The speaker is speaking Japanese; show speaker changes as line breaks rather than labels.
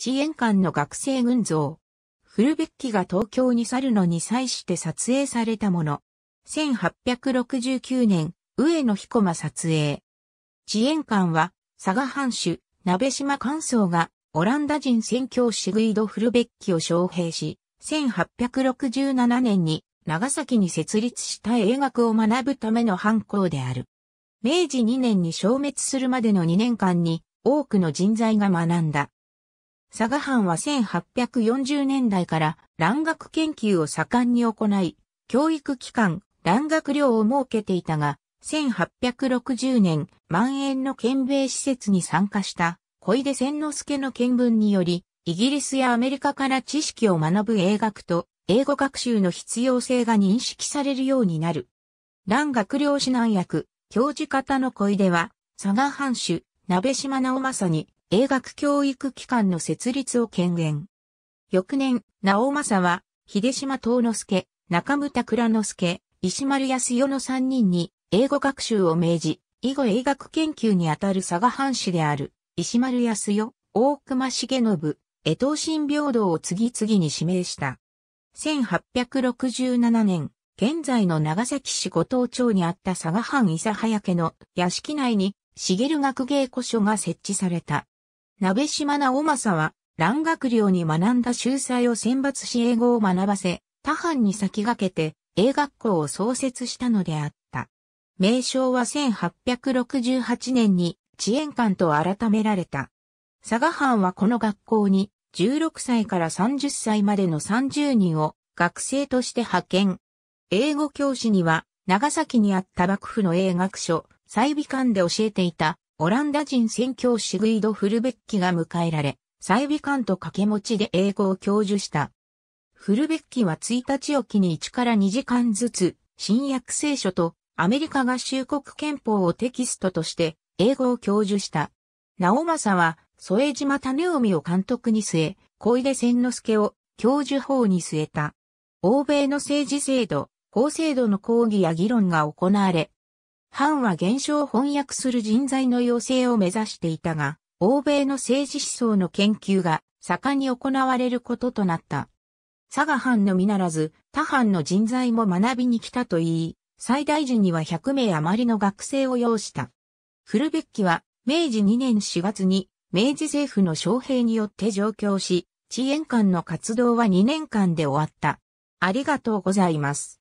遅延館の学生群像。フルベッキが東京に去るのに際して撮影されたもの。1869年、上野彦間撮影。遅延館は、佐賀藩主、鍋島関宗が、オランダ人宣教師グイド・フルベッキを招聘し、1867年に長崎に設立した英学を学ぶための藩校である。明治2年に消滅するまでの2年間に多くの人材が学んだ。佐賀藩は1840年代から蘭学研究を盛んに行い、教育機関、蘭学寮を設けていたが、1860年、万円の県米施設に参加した小出千之助の見聞により、イギリスやアメリカから知識を学ぶ英学と英語学習の必要性が認識されるようになる。蘭学寮指南役、教授方の小出は、佐賀藩主、鍋島直政に、英学教育機関の設立を権限。翌年、直政は、秀島東之助、中村倉之助、石丸康代の三人に、英語学習を命じ、以後英学研究にあたる佐賀藩士である、石丸康代、大隈重信、江藤新平等を次々に指名した。1867年、現在の長崎市五島町にあった佐賀藩伊佐早家の屋敷内に、茂学芸古書が設置された。鍋島直政は、蘭学寮に学んだ秀才を選抜し英語を学ばせ、他藩に先駆けて、英学校を創設したのであった。名称は1868年に、遅延館と改められた。佐賀藩はこの学校に、16歳から30歳までの30人を学生として派遣。英語教師には、長崎にあった幕府の英学書、済美館で教えていたオランダ人宣教師グイド・フルベッキが迎えられ、再美観と掛け持ちで英語を教授した。フルベッキは1日おきに1から2時間ずつ、新約聖書とアメリカ合衆国憲法をテキストとして英語を教授した。直政は、添島種臣を監督に据え、小出千之助を教授法に据えた。欧米の政治制度、法制度の講義や議論が行われ、藩は現象を翻訳する人材の養成を目指していたが、欧米の政治思想の研究が盛んに行われることとなった。佐賀藩のみならず、他藩の人材も学びに来たといい、最大時には100名余りの学生を要した。古別記は、明治2年4月に、明治政府の将兵によって上京し、遅延間の活動は2年間で終わった。ありがとうございます。